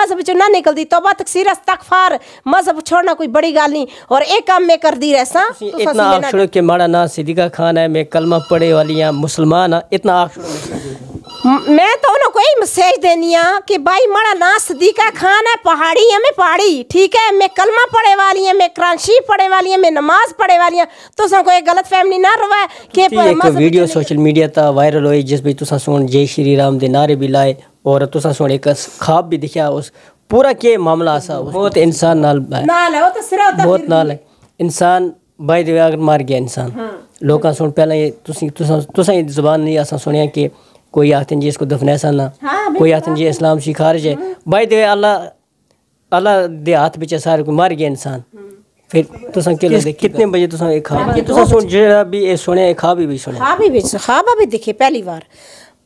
मजहब चो ना निकलती तौबा तकसीर अस्तगफार मजहब छोड़ना कोई बड़ी गल नहीं और एक काम मैं कर दी रहसा तो इतना आख छोड़ो कि माड़ा ना सिद्दीका खान है मैं कलमा पढ़े वाली हां मुसलमान हां इतना आख मैं तो उन्होंने कोई मैसेज देनी है हाँ कि भाई मारा ना सदीका खान है पहाड़ी है मैं पहाड़ी ठीक है मैं कलमा पढ़े वाली है हाँ, मैं क्रांशी पढ़े वाली है हाँ, मैं नमाज पढ़े वाली हूँ तो सब कोई गलत फैमिली ना रवे कि एक वीडियो सोशल मीडिया तक वायरल हुई जिस भी तुम सुन जय श्री राम के नारे भी लाए और तुसा सोने एक ख्वाब भी दिखा उस पूरा के मामला आसा बहुत इंसान नाल नाल है वो तो सिरा बहुत नाल है इंसान बाय द अगर मार गया इंसान हाँ। लोग सुन पहले तुसी तुसा तुसा जुबान नहीं आसा सुनया कि कोई आखते जी इसको दफनैसा ना हाँ, कोई आखते जी इस्लाम शी खारिज है हाँ। बाय द अल्लाह अल्लाह दे हाथ बिच सारे को मार गया इंसान हाँ। फिर तुसा के कितने बजे तुसा एक खाब हाँ, तुसा सुन जेड़ा भी ए सुने खाब भी सुने खाब भी खाब भी दिखे पहली बार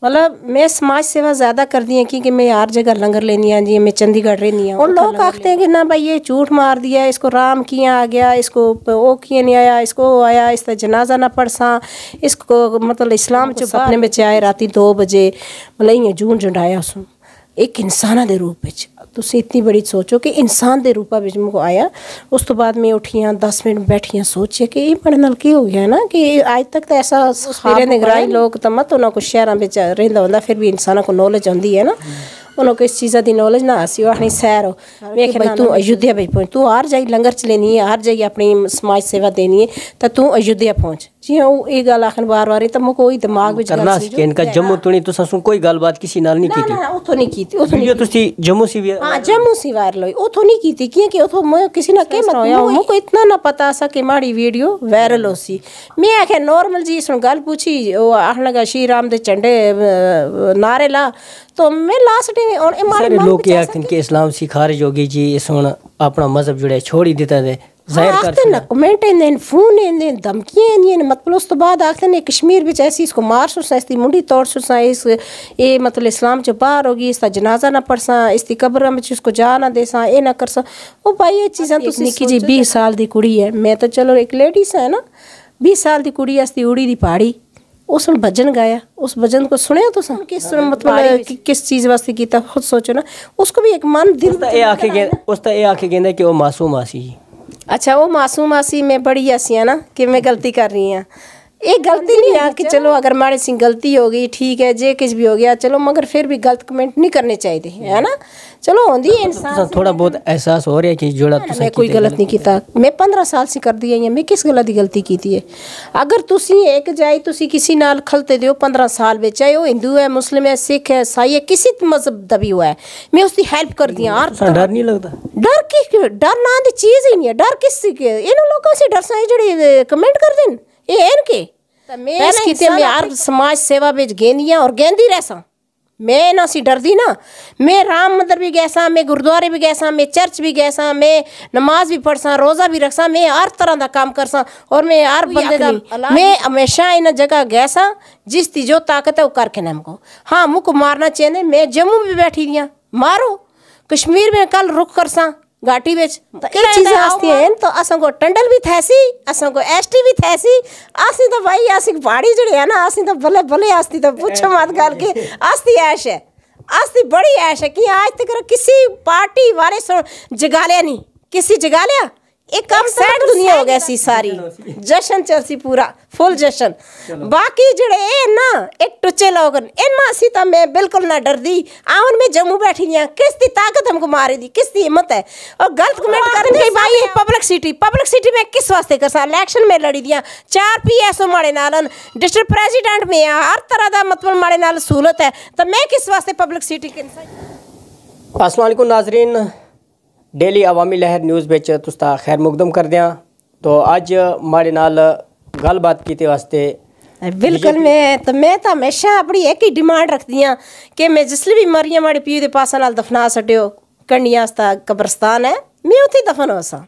मतलब मैं समाज सेवा ज़्यादा करती है क्योंकि मैं हर जगह लंगर लेनी हाँ जी मैं चंडीगढ़ रहनी हूँ और लोग आखते हैं कि ना भाई ये झूठ मार दिया इसको राम किया आ गया इसको वो किए नहीं आया इसको आया इस तरह जनाजा ना पढ़ सा इसको मतलब इस्लाम च सपने में आए राती दो बजे मतलब इं झूठ जुंडाया उस एक इंसाना के रूप में ਤੁਸੀਂ ਇਤਨੀ ਬੜੀ ਸੋਚੋ ਕਿ ਇਨਸਾਨ ਦੇ ਰੂਪਾ ਵਿੱਚ ਮੈਂ ਆਇਆ ਉਸ ਤੋਂ ਬਾਅਦ ਮੈਂ ਉਠੀਆਂ 10 ਮਿੰਟ ਬੈਠੀਆਂ ਸੋਚਿਆ ਕਿ ਇਹ ਮੇਰੇ ਨਾਲ ਕੀ ਹੋ ਗਿਆ ਨਾ ਕਿ ਅੱਜ ਤੱਕ ਤਾਂ ਐਸਾ ਸਾਰੇ ਨਿਗਰਾਈ ਲੋਕ ਤਾਂ ਮਤ ਉਹਨਾਂ ਕੋ ਸ਼ਹਿਰਾਂ ਵਿੱਚ ਰਹਿੰਦਾ ਹੁੰਦਾ ਫਿਰ ਵੀ ਇਨਸਾਨਾਂ ਕੋ ਨੌਲੇਜ ਹੁੰਦੀ ਹੈ ਨਾ ਉਹਨਾਂ ਕੋ ਇਸ ਚੀਜ਼ਾਂ ਦੀ ਨੌਲੇਜ ਨਾ ਆਸੀ ਉਹ ਆਪਣੀ ਸੈਰ ਵੇਖ ਬਈ ਤੂੰ ਅਯੁੱਧਿਆ ਵਿੱਚ ਪਹੁੰਚ ਤੂੰ ਆਰ ਜਾਈ ਲੰਗਰ ਚ ਲੈਣੀ ਹੈ ਆਰ ਜਾਈ ਆਪਣੀ ਸਮਾਜ ਸੇਵਾ ਦੇਣੀ ਹੈ ਤਾਂ ਤੂੰ ਅਯੁੱਧਿਆ ਪਹੁੰਚ जियां ये गल आखन बार-बार ए तम्मो कोई दिमाग विच करना स्कैन का जम्मू तुणी तो ससु कोई गलबात किसी नाल नहीं कीती ना ओथो नहीं कीती ओथो वीडियो तुसी जम्मू सी हां जम्मू सी वायरल होई ओथो नहीं कीती किया कि ओथो मैं किसी ना के मत होया को इतना ना पता सा कि माड़ी वीडियो वायरल होसी मैं आखे नॉर्मल जी सुन गल पूछी ओ आखन लगा श्री राम दे झंडे नारे ला तो मैं लास्ट डे और मारे लोग के आखन के इस्लाम सी खारिज होगी जी सुन अपना मजहब जुड़े छोड़ ही देता थे ज़ाहिर हाँ, मतलब उस तो कश्मीर बिच ऐसी मार सोसा इसकी मुंडी तोड़ सोसा मतलब इस्लाम च बहार होगी इसका जनाजा ना पढ़सा इसकी कब्र में जा ना देसा ए ना करसा ओ भाई ये चीज़ां तुस तो जी 20 साल की कुड़ी है मैं तो चलो एक लेडीज है ना 20 साल की कुड़ी इसकी उड़ी दी पहाड़ी उस भजन गाया उस भजन को सुने तो सा किस मतलब कि, किस चीज़ वास्ते किया खुद सोचो ना उसको भी एक मन दिल तो उस आखे उस आखे कि वह मासूम आसी अच्छा वो मासूमासी मैं बड़ी ऐसी है ना कि मैं गलती कर रही हूँ ये गलती नहीं है कि चलो अगर माड़े सिंह गलती हो गई ठीक है जे कुछ भी हो गया चलो मगर फिर भी गलत कमेंट नहीं करने चाहिए है ना चलो होंगी तो इंसान थोड़ा बहुत एहसास हो रहा है कि जोड़ा मैं कोई गलत नहीं किया मैं पंद्रह साल से कर दी मैं किस गलत की गलती की है अगर तुम एक जाए तुसी किसी नाल खलते दियो पंद्रह साल में चाहे वो हिंदू है मुस्लिम है सिख है ईसाई है किसी मजहब दबी हुआ है मैं उसकी हेल्प कर दी हर डर नहीं लगता डर कि डर ना आंदी चीज ही नहीं है डर किस के इन लोगों से डर सा जड़े कमेंट कर दिन ये के तो पैस किते मैं हर समाज सेवा बिच गेंदी और गेंदी रहसा मैं ना सी डरदी ना मैं राम मंदिर भी गया सा मैं गुरुद्वारे भी गया सा मैं चर्च भी गया सा मैं नमाज भी पढ़सा रोज़ा भी रखसा मैं हर तरह का काम करसा और मैं हर बंदे का मैं हमेशा इन जगह गया सा जिस ती जो ताकत है वो करके ना हमको हाँ मुझको मारना चाहिए मैं जम्मू भी बैठी दियाँ मारो कश्मीर में कल रुक कर सा घाटी विच तो ये चीज़ें हस्ती हैं तो असा को टंडल भी थैसी असा को एसटी भी थैसी आसी तो भाई आसी पहाड़ी जड़े है ना आसी तो भले भले आस्ती तो पूछो मत गल के आस्ती ऐश है आस्ती बड़ी ऐश है कि आज तक किसी पार्टी बारे जगा लिया नहीं किसी जगा लिया एक अब सैड दुनिया हो गई सी सारी जशन चलसी पूरा फुल जशन बाकी जड़े ए ना एक टुच्चे लोगन इन मासी ता तो मैं बिल्कुल ना डर दी आवन में जम्मू बैठी नहीं किस दी ताकत हमको मारे दी किस दी हिम्मत है और गलत कमेंट कर रही भाई ये पब्लिक सिटी पब्लिक सिटी में किस वास्ते कर सा इलेक्शन में लड़ी दिया चार पी एस ओ माड़े नालन डिस्ट्रिक्ट प्रेसिडेंट में हर तरह का मतलब माड़े नाल सहूलत है तो मैं किस वास्ते पब्लिक सिटी के असलम नाजरीन डेली अवामी लहर न्यूज़ बिच तुस खैर मुकदम करदे आं तो अज्ज माड़े नाल गल्लबात वास्ते बिल्कुल मैं तो मैं तो हमेशा अपनी एक ही डिमांड रखदी आं कि मैं जिसलै भी मरियां माड़े प्यू दे पासा नाल दफना छड्डेओ कंडियां कब्रस्तान है मैं उत्थै दफन होसां